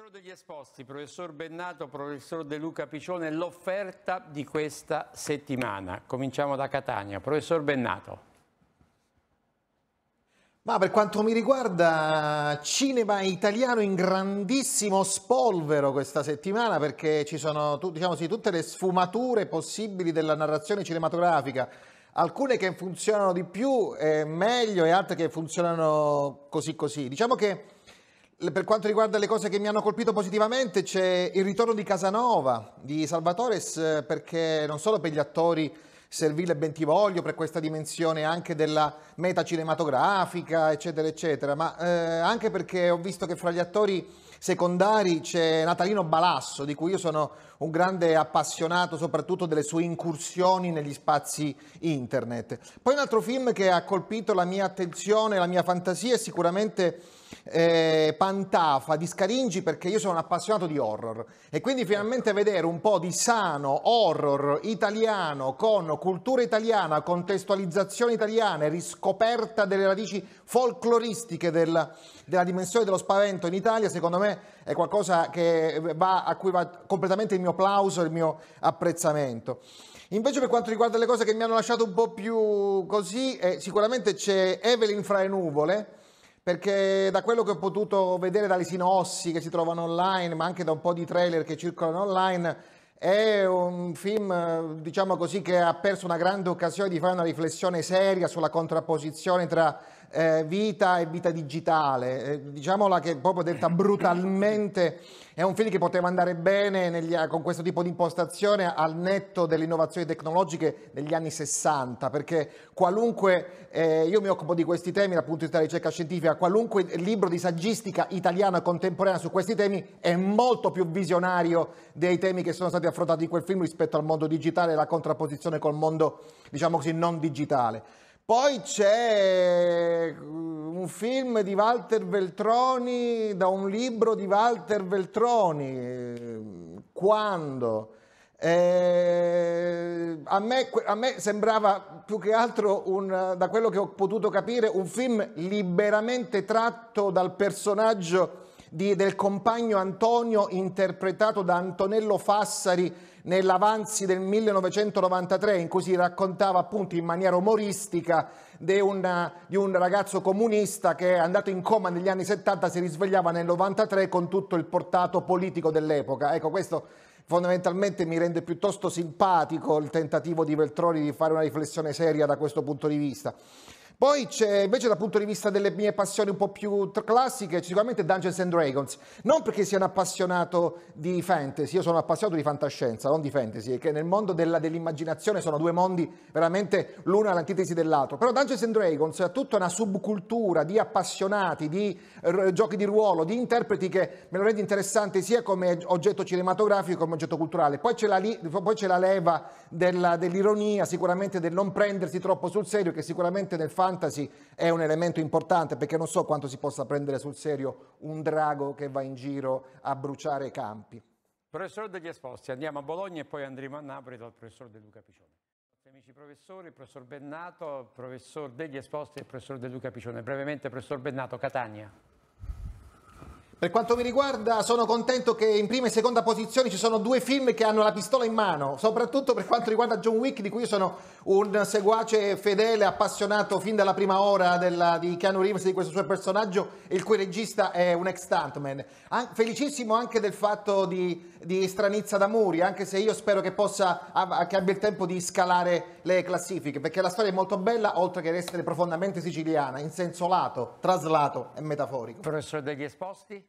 professor degli esposti, professor Bennato, professor De Luca Piccione, l'offerta di questa settimana. Cominciamo da Catania. Professor Bennato. Ma per quanto mi riguarda, cinema italiano in grandissimo spolvero questa settimana perché ci sono diciamo sì, tutte le sfumature possibili della narrazione cinematografica, alcune che funzionano di più e eh, meglio e altre che funzionano così così. Diciamo che per quanto riguarda le cose che mi hanno colpito positivamente, c'è il ritorno di Casanova, di Salvatores, perché non solo per gli attori Servile e Bentivoglio, per questa dimensione anche della meta cinematografica, eccetera, eccetera, ma eh, anche perché ho visto che fra gli attori secondari c'è Natalino Balasso, di cui io sono un grande appassionato soprattutto delle sue incursioni negli spazi internet. Poi un altro film che ha colpito la mia attenzione, la mia fantasia è sicuramente eh, Pantafa di Scaringi perché io sono un appassionato di horror e quindi finalmente vedere un po' di sano horror italiano con cultura italiana, contestualizzazione italiana e riscoperta delle radici folcloristiche della, della dimensione dello spavento in Italia secondo me è qualcosa va, a cui va completamente il mio applauso, e il mio apprezzamento. Invece per quanto riguarda le cose che mi hanno lasciato un po' più così, eh, sicuramente c'è Evelyn fra le nuvole, perché da quello che ho potuto vedere dalle sinossi che si trovano online, ma anche da un po' di trailer che circolano online, è un film, diciamo così, che ha perso una grande occasione di fare una riflessione seria sulla contrapposizione tra eh, vita e vita digitale, eh, diciamola che proprio detta brutalmente è un film che poteva andare bene negli, con questo tipo di impostazione al netto delle innovazioni tecnologiche degli anni 60, perché qualunque, eh, io mi occupo di questi temi dal punto di vista della ricerca scientifica, qualunque libro di saggistica italiana contemporanea su questi temi è molto più visionario dei temi che sono stati affrontati in quel film rispetto al mondo digitale e la contrapposizione col mondo, diciamo così, non digitale. Poi c'è eh, un film di Walter Veltroni da un libro di Walter Veltroni, eh, Quando? Eh, a, me, a, me, sembrava più che altro, un, da quello che ho potuto capire, un film liberamente tratto dal personaggio di, del compagno Antonio interpretato da Antonello Fassari nell'Avanzi del 1993 in cui si raccontava appunto in maniera umoristica di, una, di un ragazzo comunista che è andato in coma negli anni 70, si risvegliava nel 93 con tutto il portato politico dell'epoca. Ecco, questo fondamentalmente mi rende piuttosto simpatico il tentativo di Veltroni di fare una riflessione seria da questo punto di vista. Poi c'è invece dal punto di vista delle mie passioni un po' più classiche, sicuramente Dungeons and Dragons. Non perché sia un appassionato di fantasy, io sono appassionato di fantascienza, non di fantasy, che nel mondo della, dell'immaginazione sono due mondi veramente l'uno all'antitesi dell'altro. Però Dungeons and Dragons è tutta una subcultura di appassionati, di r- giochi di ruolo, di interpreti che me lo rende interessante sia come oggetto cinematografico che come oggetto culturale. Poi c'è la, li- poi c'è la leva della, dell'ironia, sicuramente del non prendersi troppo sul serio, che sicuramente nel fan fantasy è un elemento importante perché non so quanto si possa prendere sul serio un drago che va in giro a bruciare i campi. Professor Degli Esposti, andiamo a Bologna e poi andremo a Napoli dal professor De Luca Piccione. Amici professori, professor Bennato, professor Degli Esposti e professor De Luca Piccione. Brevemente, professor Bennato, Catania. Per quanto mi riguarda sono contento che in prima e seconda posizione ci sono due film che hanno la pistola in mano, soprattutto per quanto riguarda John Wick, di cui io sono un seguace fedele, appassionato fin dalla prima ora della, di Keanu Reeves, di questo suo personaggio, il cui regista è un ex stuntman. An- felicissimo anche del fatto di, di Stranizza da Muri, anche se io spero che, possa, av- che abbia il tempo di scalare le classifiche, perché la storia è molto bella, oltre che essere profondamente siciliana, in senso lato, traslato e metaforico. Professore Degli Esposti?